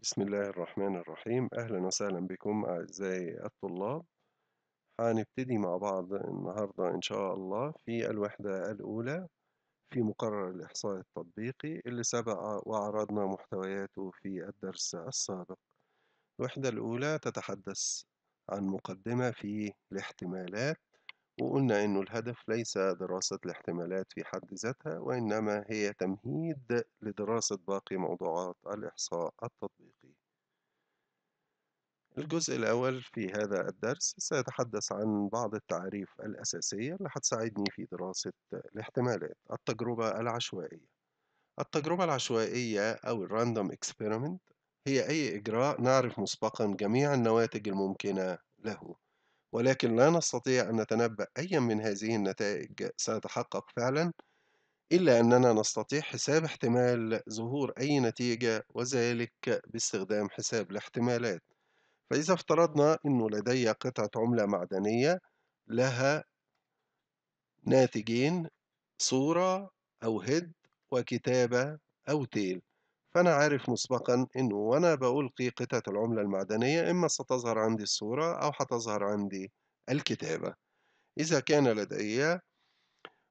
بسم الله الرحمن الرحيم أهلا وسهلا بكم أعزائي الطلاب هنبتدي مع بعض النهاردة إن شاء الله في الوحدة الأولى في مقرر الإحصاء التطبيقي اللي سبق وعرضنا محتوياته في الدرس السابق الوحدة الأولى تتحدث عن مقدمة في الاحتمالات وقلنا إنه الهدف ليس دراسة الاحتمالات في حد ذاتها وإنما هي تمهيد لدراسة باقي موضوعات الإحصاء التطبيقي الجزء الأول في هذا الدرس سأتحدث عن بعض التعريف الأساسية اللي هتساعدني في دراسة الاحتمالات التجربة العشوائية التجربة العشوائية أو الراندوم اكسبيرمنت هي أي إجراء نعرف مسبقا جميع النواتج الممكنة له ولكن لا نستطيع أن نتنبأ أي من هذه النتائج سيتحقق فعلا إلا أننا نستطيع حساب احتمال ظهور أي نتيجة وذلك باستخدام حساب الاحتمالات فإذا افترضنا أنه لدي قطعة عملة معدنية لها ناتجين صورة أو هيد وكتابة أو تيل فأنا عارف مسبقا إنه وأنا بألقي قطعة العملة المعدنية إما ستظهر عندي الصورة أو هتظهر عندي الكتابة إذا كان لدي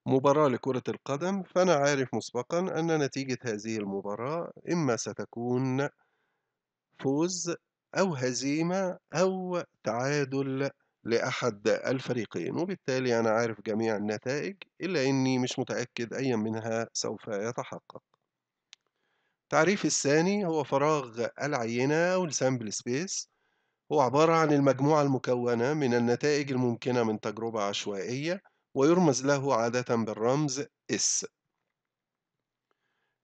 مباراة لكرة القدم فأنا عارف مسبقا أن نتيجة هذه المباراة إما ستكون فوز أو هزيمة أو تعادل لأحد الفريقين وبالتالي أنا عارف جميع النتائج إلا أني مش متأكد أي منها سوف يتحقق التعريف الثاني هو فراغ العينة السامبل سبيس هو عبارة عن المجموعة المكونة من النتائج الممكنة من تجربة عشوائية ويرمز له عادة بالرمز S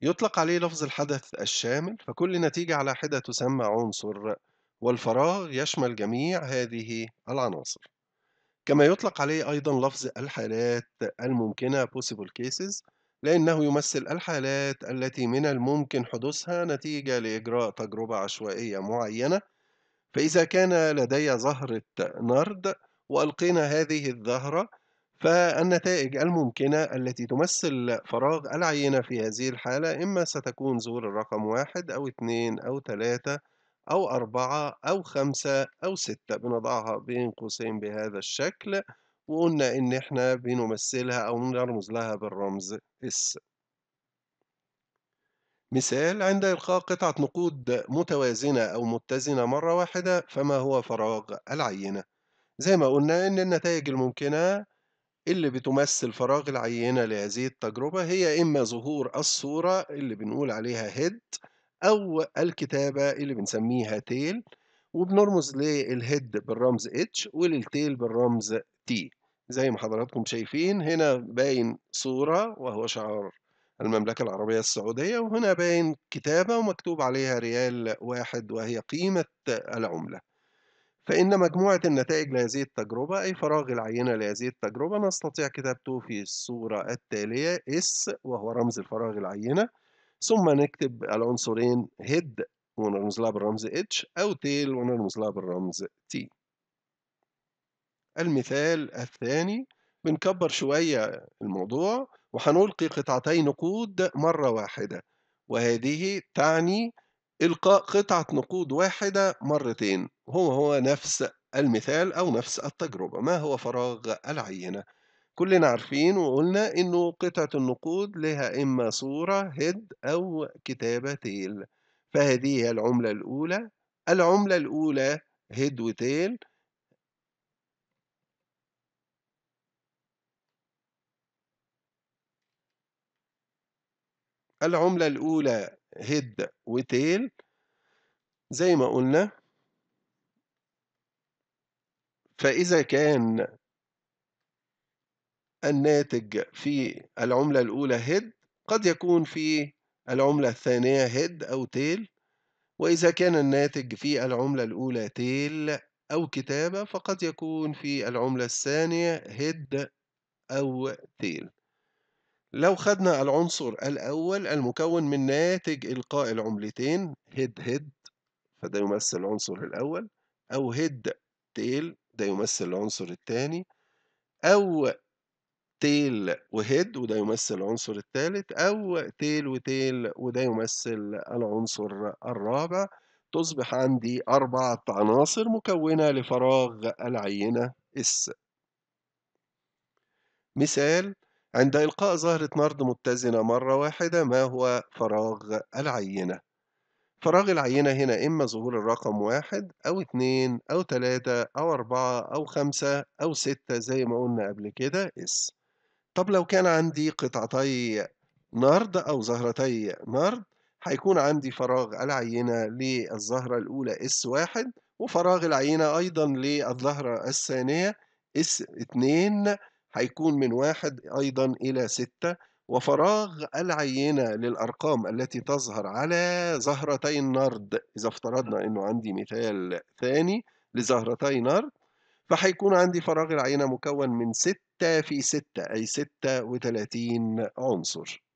يطلق عليه لفظ الحدث الشامل فكل نتيجة على حدة تسمى عنصر والفراغ يشمل جميع هذه العناصر كما يطلق عليه أيضا لفظ الحالات الممكنة possible cases لأنه يمثل الحالات التي من الممكن حدوثها نتيجة لإجراء تجربة عشوائية معينة فإذا كان لدي زهرة نرد وألقينا هذه الزهرة فالنتائج الممكنة التي تمثل فراغ العينة في هذه الحالة إما ستكون زور الرقم واحد أو اثنين أو ثلاثة أو أربعة أو خمسة أو ستة بنضعها بين قوسين بهذا الشكل وقلنا إن إحنا بنمثلها أو نرمز لها بالرمز اس مثال عند إلقاء قطعة نقود متوازنة أو متزنة مرة واحدة فما هو فراغ العينة؟ زي ما قلنا إن النتائج الممكنة اللي بتمثل فراغ العينة لهذه التجربة هي إما ظهور الصورة اللي بنقول عليها هيد أو الكتابة اللي بنسميها تيل وبنرمز للهيد بالرمز اتش وللتيل بالرمز تي زي ما حضراتكم شايفين هنا باين صورة وهو شعار المملكة العربية السعودية وهنا باين كتابة ومكتوب عليها ريال واحد وهي قيمة العملة فإن مجموعة النتائج لهذه التجربة أي فراغ العينة لهذه التجربة نستطيع كتابته في الصورة التالية S وهو رمز الفراغ العينة ثم نكتب العنصرين هيد ونرمز لها بالرمز H أو تيل ونرمز لها بالرمز T المثال الثاني بنكبر شوية الموضوع وهنلقي قطعتي نقود مرة واحدة وهذه تعني إلقاء قطعة نقود واحدة مرتين هو هو نفس المثال أو نفس التجربة ما هو فراغ العينة كلنا عارفين وقلنا إنه قطعة النقود لها إما صورة هيد أو كتابة تيل فهذه هي العملة الأولى العملة الأولى هيد وتيل العملة الأولى هيد وتيل زي ما قلنا فإذا كان الناتج في العملة الأولى هيد قد يكون في العملة الثانية هيد أو تيل وإذا كان الناتج في العملة الأولى تيل أو كتابة فقد يكون في العملة الثانية هيد أو تيل لو خدنا العنصر الأول المكون من ناتج إلقاء العملتين هيد هيد فده يمثل العنصر الأول أو هيد تيل ده يمثل العنصر الثاني أو تيل وهيد وده يمثل العنصر الثالث أو تيل وتيل وده يمثل العنصر الرابع تصبح عندي أربعة عناصر مكونة لفراغ العينة اس مثال عند إلقاء زهرة نرد متزنة مرة واحدة ما هو فراغ العينة فراغ العينة هنا إما ظهور الرقم واحد أو اتنين أو تلاتة أو أربعة أو خمسة أو ستة زي ما قلنا قبل كده اس طب لو كان عندي قطعتي نرد أو زهرتي نرد هيكون عندي فراغ العينة للزهرة الأولى اس واحد وفراغ العينة أيضا للظهرة الثانية اس اتنين هيكون من واحد أيضا إلى ستة وفراغ العينة للأرقام التي تظهر على زهرتي النرد إذا افترضنا أنه عندي مثال ثاني لزهرتي نرد فهيكون عندي فراغ العينة مكون من ستة في ستة أي ستة وثلاثين عنصر